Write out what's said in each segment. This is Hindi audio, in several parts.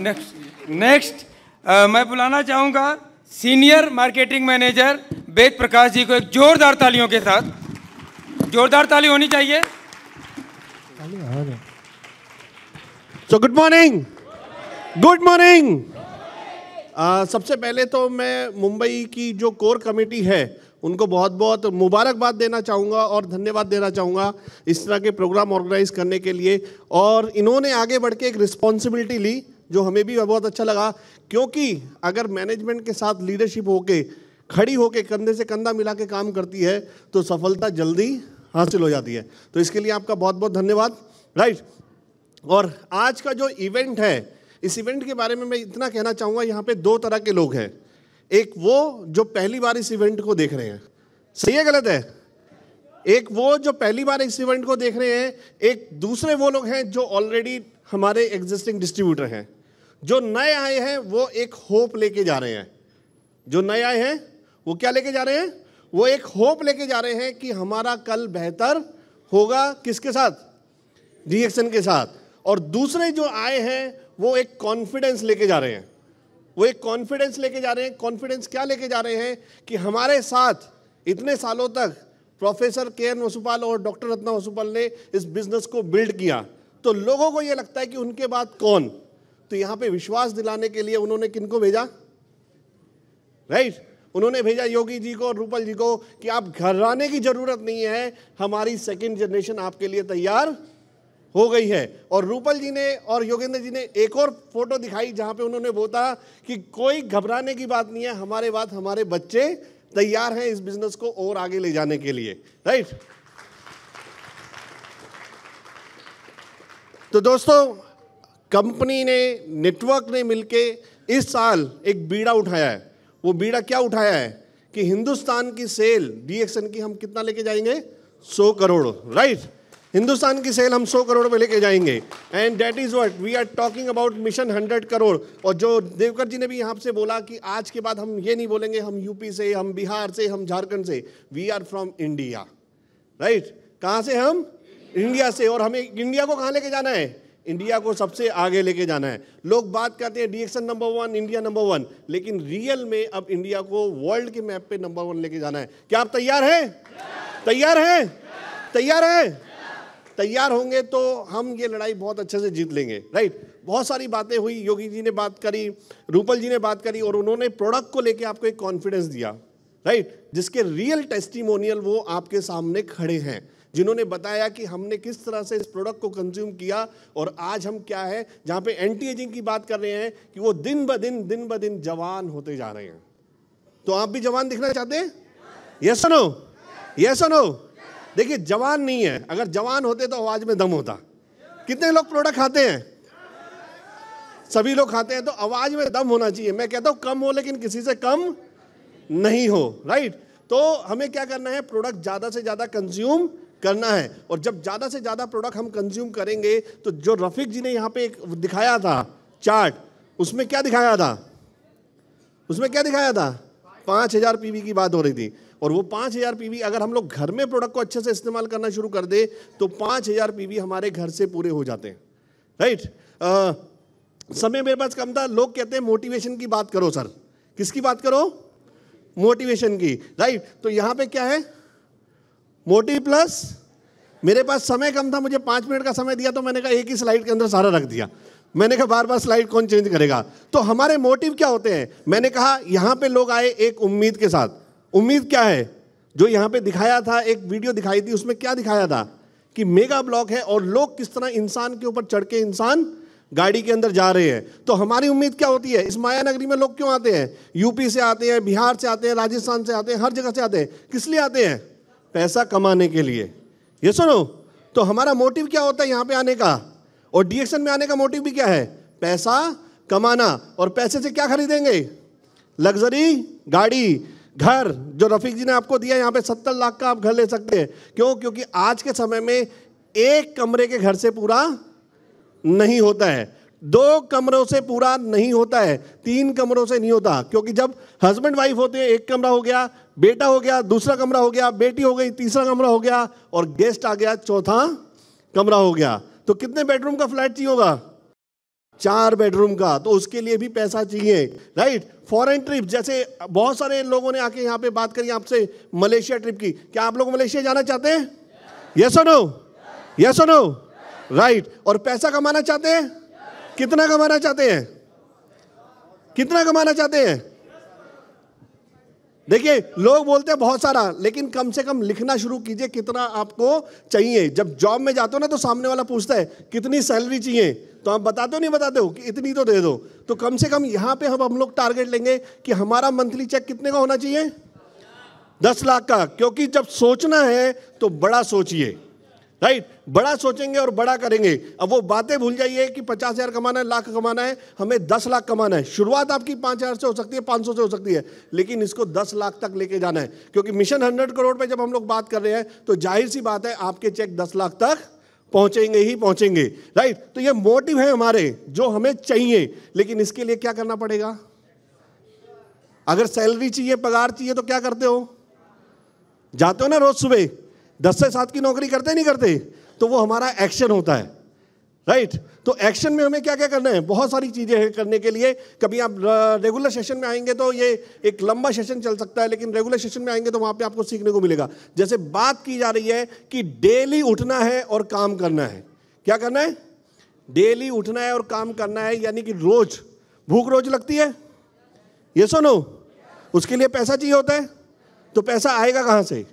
नेक्स्ट नेक्स्ट uh, मैं बुलाना चाहूँगा senior marketing manager Ved Prakash ji को एक जोरदार तालियों के साथ जोरदार ताली होनी चाहिए so good morning good morning सबसे पहले तो मैं मुंबई की जो कोर कमेटी है उनको बहुत बहुत मुबारकबाद देना चाहूँगा और धन्यवाद देना चाहूँगा इस तरह के प्रोग्राम ऑर्गेनाइज करने के लिए और इन्होंने आगे बढ़ के एक रिस्पॉन्सिबिलिटी ली जो हमें भी बहुत अच्छा लगा क्योंकि अगर मैनेजमेंट के साथ लीडरशिप होके खड़ी होके कंधे से कंधा मिला के काम करती है तो सफलता जल्दी हासिल हो जाती है तो इसके लिए आपका बहुत बहुत धन्यवाद राइट और आज का जो इवेंट है इस इवेंट के बारे में मैं इतना कहना चाहूँगा यहाँ पे दो तरह के लोग हैं एक वो जो पहली बार इस इवेंट को देख रहे हैं सही है गलत है एक वो जो पहली बार इस इवेंट को देख रहे हैं एक दूसरे वो लोग हैं जो ऑलरेडी हमारे एग्जिस्टिंग डिस्ट्रीब्यूटर हैं जो नए आए हैं वो एक होप लेके जा रहे हैं जो नए आए हैं वो क्या लेके जा रहे हैं वो एक होप लेके जा रहे हैं कि हमारा कल बेहतर होगा किसके साथ रिएक्शन के साथ और दूसरे जो आए हैं वो एक कॉन्फिडेंस लेके जा रहे हैं वो एक कॉन्फिडेंस लेके जा रहे हैं कॉन्फिडेंस क्या लेके जा रहे हैं कि हमारे साथ इतने सालों तक प्रोफेसर के एन वसुपाल और डॉक्टर रत्ना वसुपाल ने इस बिजनेस को बिल्ड किया तो लोगों को ये लगता है कि उनके बाद कौन तो यहां पे विश्वास दिलाने के लिए उन्होंने किनको भेजा राइट right? उन्होंने भेजा योगी जी को और रूपल जी को कि आप घराने की जरूरत नहीं है हमारी सेकेंड जनरेशन आपके लिए तैयार हो गई है और रूपल जी ने और योगेंद्र जी ने एक और फोटो दिखाई जहां पे उन्होंने बोला कि कोई घबराने की बात नहीं है हमारे बाद हमारे बच्चे तैयार हैं इस बिजनेस को और आगे ले जाने के लिए राइट तो दोस्तों कंपनी ने नेटवर्क ने मिलके इस साल एक बीड़ा उठाया है वो बीड़ा क्या उठाया है कि हिंदुस्तान की सेल डीएक्सएन की हम कितना लेके जाएंगे 100 करोड़ राइट हिंदुस्तान की सेल हम 100 करोड़ में लेके जाएंगे and that is what we are talking about mission 100 crore और जो देवकर जी ने भी यहाँ से बोला कि आज के बाद हम ये नहीं बोलेंगे हम यूपी से हम बिहार से हम झारखंड से we are from India right कहाँ से हम इंडिया से और हमें इंडिया को कहाँ लेके जाना है इंडिया को सबसे आगे लेके जाना है लोग बात करते हैं डीएक्शन number one India number one लेकिन रियल में अब इंडिया को वर्ल्ड के मैप पे नंबर वन लेके जाना है क्या आप तैयार हैं तैयार हैं तैयार हैं तैयार होंगे तो हम ये लड़ाई बहुत अच्छे से जीत लेंगे राइट बहुत सारी बातें हुई योगी जी ने बात करी रूपल जी ने बात करी और उन्होंने प्रोडक्ट को लेकर आपको एक कॉन्फिडेंस दिया राइट जिसके रियल टेस्टिमोनियल वो आपके सामने खड़े हैं जिन्होंने बताया कि हमने किस तरह से इस प्रोडक्ट को कंज्यूम किया और आज हम क्या है जहाँ पे एंटी एजिंग की बात कर रहे हैं कि वो दिन ब दिन दिन ब दिन जवान होते जा रहे हैं तो आप भी जवान दिखना चाहते हैं यस सुनो यस सुनो देखिए जवान नहीं है अगर जवान होते तो आवाज में दम होता कितने लोग प्रोडक्ट खाते हैं सभी लोग खाते हैं तो आवाज में दम होना चाहिए मैं कहता हूं कम हो लेकिन किसी से कम नहीं हो राइट तो हमें क्या करना है प्रोडक्ट ज़्यादा से ज़्यादा कंज्यूम करना है और जब ज़्यादा से ज़्यादा प्रोडक्ट हम कंज्यूम करेंगे तो जो रफ़ीक जी ने यहाँ पे एक दिखाया था चार्ट उसमें क्या दिखाया था उसमें क्या दिखाया था पाँच हज़ार पी की बात हो रही थी और वो पाँच हज़ार पी अगर हम लोग घर में प्रोडक्ट को अच्छे से इस्तेमाल करना शुरू कर दे तो पाँच हज़ार पी हमारे घर से पूरे हो जाते हैं राइट समय मेरे पास कम था लोग कहते हैं मोटिवेशन की बात करो सर किसकी बात करो मोटिवेशन की राइट तो यहाँ पे क्या है मोटी प्लस मेरे पास समय कम था मुझे पाँच मिनट का समय दिया तो मैंने कहा एक ही स्लाइड के अंदर सारा रख दिया मैंने कहा बार बार स्लाइड कौन चेंज करेगा तो हमारे मोटिव क्या होते हैं मैंने कहा यहाँ पे लोग आए एक उम्मीद के साथ उम्मीद क्या है जो यहाँ पे दिखाया था एक वीडियो दिखाई थी उसमें क्या दिखाया था कि मेगा ब्लॉक है और लोग किस तरह इंसान के ऊपर चढ़ के इंसान गाड़ी के अंदर जा रहे हैं तो हमारी उम्मीद क्या होती है इस माया नगरी में लोग क्यों आते हैं यूपी से आते हैं बिहार से आते हैं राजस्थान से आते हैं हर जगह से आते हैं किस लिए आते हैं पैसा कमाने के लिए ये सुनो तो हमारा मोटिव क्या होता है यहाँ पे आने का और डीएक्शन में आने का मोटिव भी क्या है पैसा कमाना और पैसे से क्या खरीदेंगे लग्जरी गाड़ी घर जो रफीक जी ने आपको दिया यहाँ पे सत्तर लाख का आप घर ले सकते हैं क्यों क्योंकि आज के समय में एक कमरे के घर से पूरा नहीं होता है दो कमरों से पूरा नहीं होता है तीन कमरों से नहीं होता क्योंकि जब हस्बैंड वाइफ होते हैं एक कमरा हो गया बेटा हो गया दूसरा कमरा हो गया बेटी हो गई तीसरा कमरा हो गया और गेस्ट आ गया चौथा कमरा हो गया तो कितने बेडरूम का फ्लैट चाहिए होगा चार बेडरूम का तो उसके लिए भी पैसा चाहिए राइट फॉरेन ट्रिप जैसे बहुत सारे लोगों ने आके यहाँ पे बात करी आपसे मलेशिया ट्रिप की क्या आप लोग मलेशिया जाना चाहते हैं यस और नो यस और नो राइट और पैसा कमाना चाहते हैं कितना कमाना चाहते हैं कितना कमाना चाहते हैं देखिए लोग बोलते हैं बहुत सारा लेकिन कम से कम लिखना शुरू कीजिए कितना आपको चाहिए जब जॉब में जाते हो ना तो सामने वाला पूछता है कितनी सैलरी चाहिए तो आप बताते हो नहीं बताते हो कि इतनी तो दे दो तो कम से कम यहां पे हम हम लोग टारगेट लेंगे कि हमारा मंथली चेक कितने का होना चाहिए दस लाख का क्योंकि जब सोचना है तो बड़ा सोचिए राइट बड़ा सोचेंगे और बड़ा करेंगे अब वो बातें भूल जाइए कि पचास हजार कमाना है लाख कमाना है हमें दस लाख कमाना है शुरुआत आपकी पांच हजार से हो सकती है पांच सौ से हो सकती है लेकिन इसको दस लाख तक लेके जाना है क्योंकि मिशन हंड्रेड करोड़ पे जब हम लोग बात कर रहे हैं तो जाहिर सी बात है आपके चेक दस लाख तक पहुंचेंगे ही पहुंचेंगे राइट तो ये मोटिव है हमारे जो हमें चाहिए लेकिन इसके लिए क्या करना पड़ेगा अगर सैलरी चाहिए पगार चाहिए तो क्या करते हो जाते हो ना रोज सुबह दस से सात की नौकरी करते नहीं करते तो वो हमारा एक्शन होता है राइट तो एक्शन में हमें क्या क्या करना है बहुत सारी चीज़ें हैं करने के लिए कभी आप रेगुलर सेशन में आएंगे तो ये एक लंबा सेशन चल सकता है लेकिन रेगुलर सेशन में आएंगे तो वहाँ पे आपको सीखने को मिलेगा जैसे बात की जा रही है कि डेली उठना है और काम करना है क्या करना है डेली उठना है और काम करना है यानी कि रोज भूख रोज लगती है ये सुनो उसके लिए पैसा चाहिए होता है तो पैसा आएगा कहाँ से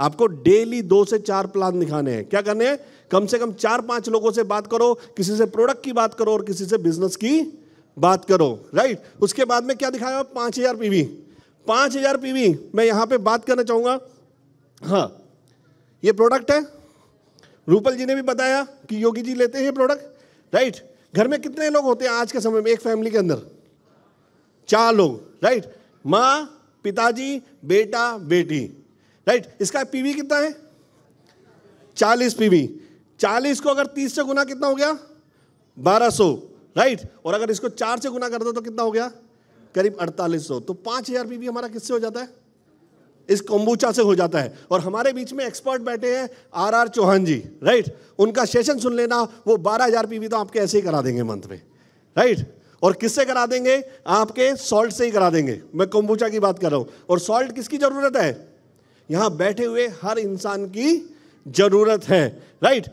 आपको डेली दो से चार प्लान दिखाने हैं क्या करने हैं कम से कम चार पांच लोगों से बात करो किसी से प्रोडक्ट की बात करो और किसी से बिजनेस की बात करो राइट उसके बाद में क्या दिखाया पांच हजार पीवी पांच हजार पीवी मैं यहां पे बात करना चाहूंगा हाँ ये प्रोडक्ट है रूपल जी ने भी बताया कि योगी जी लेते हैं ये प्रोडक्ट राइट घर में कितने लोग होते हैं आज के समय में एक फैमिली के अंदर चार लोग राइट माँ पिताजी बेटा बेटी राइट इसका पीवी कितना है चालीस पीवी चालीस को अगर तीस से गुना कितना हो गया बारह सौ राइट और अगर इसको चार से गुना कर दो तो कितना हो गया करीब अड़तालीस सौ तो पांच हजार पीवी हमारा किससे हो जाता है इस कोम्बुचा से हो जाता है और हमारे बीच में एक्सपर्ट बैठे हैं R R Chauhan ji right उनका सेशन सुन लेना वो बारह हजार पीवी तो आपके ऐसे ही करा देंगे मंथ में राइट और किससे करा देंगे आपके सॉल्ट से ही करा देंगे मैं कोम्बुचा की बात कर रहा हूँ और सॉल्ट किसकी जरूरत है यहाँ बैठे हुए हर इंसान की जरूरत है राइट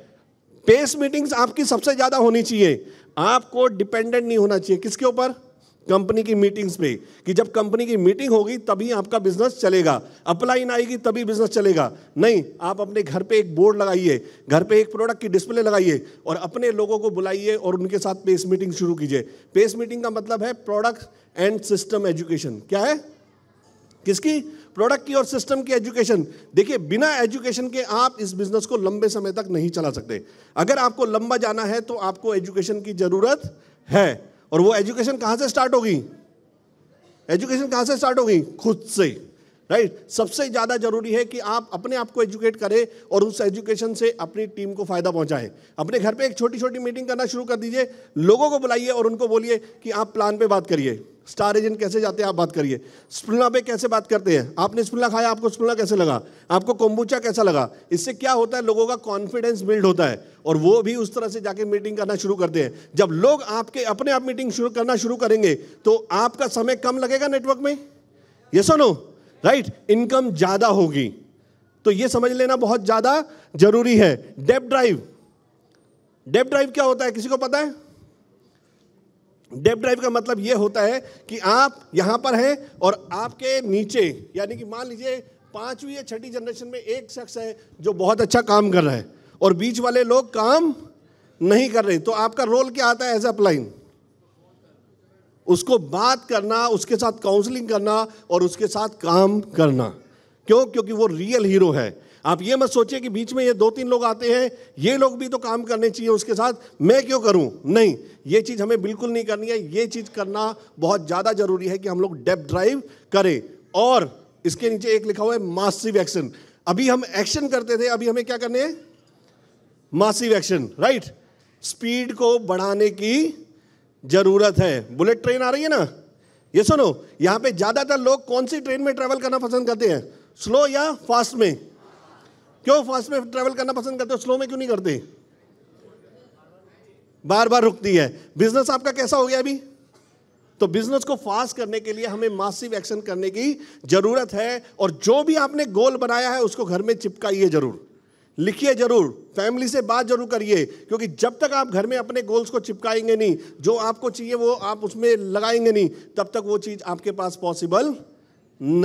पेस मीटिंग्स आपकी सबसे ज़्यादा होनी चाहिए आपको डिपेंडेंट नहीं होना चाहिए किसके ऊपर कंपनी की मीटिंग्स पे कि जब कंपनी की मीटिंग होगी तभी आपका बिजनेस चलेगा अप्लाई आएगी तभी बिजनेस चलेगा नहीं आप अपने घर पे एक बोर्ड लगाइए घर पे एक प्रोडक्ट की डिस्प्ले लगाइए और अपने लोगों को बुलाइए और उनके साथ पेस मीटिंग शुरू कीजिए पेस मीटिंग का मतलब है प्रोडक्ट एंड सिस्टम एजुकेशन क्या है किसकी प्रोडक्ट की और सिस्टम की एजुकेशन देखिए बिना एजुकेशन के आप इस बिजनेस को लंबे समय तक नहीं चला सकते अगर आपको लंबा जाना है तो आपको एजुकेशन की ज़रूरत है और वो एजुकेशन कहाँ से स्टार्ट होगी एजुकेशन कहाँ से स्टार्ट होगी खुद से राइट सबसे ज़्यादा जरूरी है कि आप अपने आप को एजुकेट करें और उस एजुकेशन से अपनी टीम को फ़ायदा पहुंचाएं अपने घर पे एक छोटी छोटी मीटिंग करना शुरू कर दीजिए लोगों को बुलाइए और उनको बोलिए कि आप प्लान पे बात करिए स्टार एजेंट कैसे जाते हैं आप बात करिए स्पुलना पे कैसे बात करते हैं आपने स्पुलना खाया आपको स्पुलना कैसे लगा आपको कोम्बुचा कैसा लगा इससे क्या होता है लोगों का कॉन्फिडेंस बिल्ड होता है और वो भी उस तरह से जाके मीटिंग करना शुरू करते हैं जब लोग आपके अपने आप मीटिंग शुरू करना शुरू करेंगे तो आपका समय कम लगेगा नेटवर्क में ये सुनो राइट इनकम ज़्यादा होगी तो ये समझ लेना बहुत ज़्यादा जरूरी है डेप ड्राइव डेप ड्राइव क्या होता है किसी को पता है डेप ड्राइव का मतलब ये होता है कि आप यहां पर हैं और आपके नीचे यानी कि मान लीजिए पांचवी या छठी जनरेशन में एक शख्स है जो बहुत अच्छा काम कर रहा है और बीच वाले लोग काम नहीं कर रहे तो आपका रोल क्या आता है एज अ प्लाइन उसको बात करना उसके साथ काउंसलिंग करना और उसके साथ काम करना क्यों क्योंकि वो रियल हीरो है आप ये मत सोचिए कि बीच में ये दो तीन लोग आते हैं ये लोग भी तो काम करने चाहिए उसके साथ मैं क्यों करूं नहीं ये चीज़ हमें बिल्कुल नहीं करनी है ये चीज़ करना बहुत ज़्यादा ज़रूरी है कि हम लोग डेप ड्राइव करें और इसके नीचे एक लिखा हुआ है मासिव एक्शन अभी हम एक्शन करते थे अभी हमें क्या करने हैं मासिव एक्शन राइट स्पीड को बढ़ाने की जरूरत है बुलेट ट्रेन आ रही है ना ये सुनो यहाँ पे ज़्यादातर लोग कौन सी ट्रेन में ट्रेवल करना पसंद करते हैं स्लो या फास्ट में क्यों फास्ट में ट्रेवल करना पसंद करते हो स्लो में क्यों नहीं करते बार बार रुकती है बिजनेस आपका कैसा हो गया अभी तो बिजनेस को फास्ट करने के लिए हमें मासिव एक्शन करने की जरूरत है और जो भी आपने गोल बनाया है उसको घर में चिपकाइए जरूर लिखिए जरूर फैमिली से बात जरूर करिए क्योंकि जब तक आप घर में अपने गोल्स को चिपकाएंगे नहीं जो आपको चाहिए वो आप उसमें लगाएंगे नहीं तब तक वो चीज़ आपके पास पॉसिबल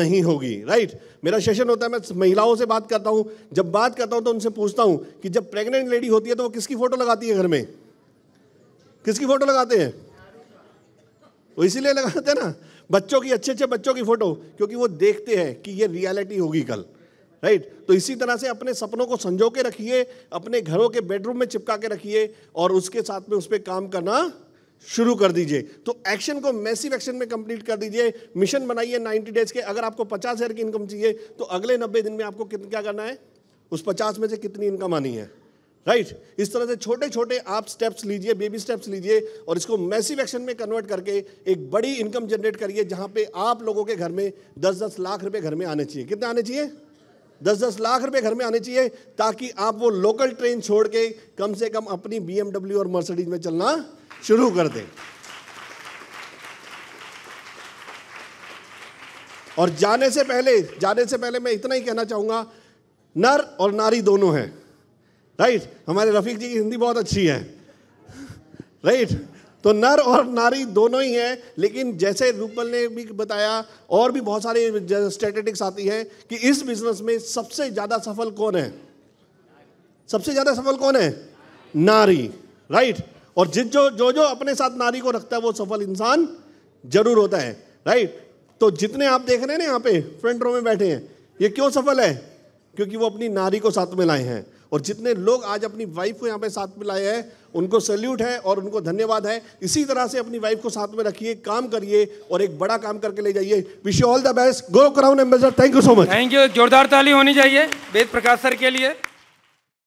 नहीं होगी राइट मेरा सेशन होता है मैं महिलाओं से बात करता हूँ जब बात करता हूँ तो उनसे पूछता हूँ कि जब प्रेग्नेंट लेडी होती है तो वो किसकी फ़ोटो लगाती है घर में किसकी फ़ोटो लगाते हैं वो इसीलिए लगाते हैं ना बच्चों की अच्छे अच्छे बच्चों की फ़ोटो क्योंकि वो देखते हैं कि ये रियलिटी होगी कल राइट तो इसी तरह से अपने सपनों को संजो के रखिए अपने घरों के बेडरूम में चिपका के रखिए और उसके साथ में उस पर काम करना शुरू कर दीजिए तो एक्शन को मैसिव एक्शन में कंप्लीट कर दीजिए मिशन बनाइए 90 डेज के अगर आपको 50 हज़ार की इनकम चाहिए तो अगले 90 दिन में आपको कितना क्या करना है उस 50 में से कितनी इनकम आनी है राइट right? इस तरह से छोटे छोटे आप स्टेप्स लीजिए बेबी स्टेप्स लीजिए और इसको मैसिव एक्शन में कन्वर्ट करके एक बड़ी इनकम जनरेट करिए जहां पे आप लोगों के घर में दस दस लाख रुपए घर में आने चाहिए कितने आने चाहिए दस दस लाख रुपए घर में आने चाहिए ताकि आप वो लोकल ट्रेन छोड़ के कम से कम अपनी बीएमडब्ल्यू और मर्सिडीज में चलना शुरू कर दें और जाने से पहले जाने से पहले मैं इतना ही कहना चाहूंगा नर और नारी दोनों हैं राइट हमारे रफीक जी की हिंदी बहुत अच्छी है राइट तो नर और नारी दोनों ही हैं लेकिन जैसे रूपल ने भी बताया और भी बहुत सारी स्टैटिस्टिक्स आती हैं कि इस बिजनेस में सबसे ज़्यादा सफल कौन है सबसे ज़्यादा सफल कौन है नारी राइट और जिस जो जो जो अपने साथ नारी को रखता है वो सफल इंसान जरूर होता है राइट तो जितने आप देख रहे हैं ना यहाँ पे फ्रंट रो में बैठे हैं ये क्यों सफल है क्योंकि वो अपनी नारी को साथ में लाए हैं और जितने लोग आज अपनी वाइफ को यहाँ पे साथ में लाए हैं उनको सैल्यूट है और उनको धन्यवाद है इसी तरह से अपनी वाइफ को साथ में रखिए काम करिए और एक बड़ा काम करके ले जाइए wish you all the best go crown ambassador thank you so much thank you जोरदार ताली होनी चाहिए वेद प्रकाश सर के लिए